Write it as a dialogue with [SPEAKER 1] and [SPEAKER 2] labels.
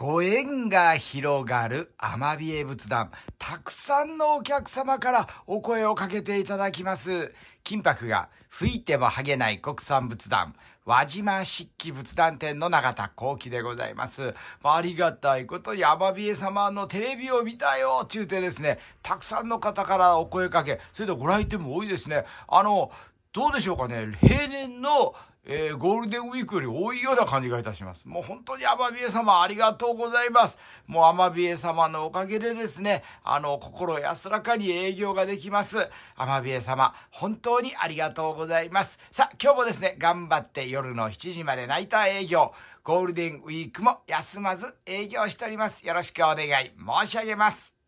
[SPEAKER 1] ご縁が広がるアマビエ仏壇。たくさんのお客様からお声をかけていただきます。金箔が吹いても剥げない国産仏壇。輪島漆器仏壇店の永田幸喜でございます。ありがたいことにアマビエ様のテレビを見たよっちゅうてですね、たくさんの方からお声かけ、それでご来店も多いですね。あの、どうでしょうかね、平年の、えー、ゴールデンウィークより多いような感じがいたします。もう本当にアマビエ様ありがとうございます。もうアマビエ様のおかげでですね、あの、心安らかに営業ができます。アマビエ様、本当にありがとうございます。さあ、今日もですね、頑張って夜の7時までナイター営業、ゴールデンウィークも休まず営業しております。よろしくお願い申し上げます。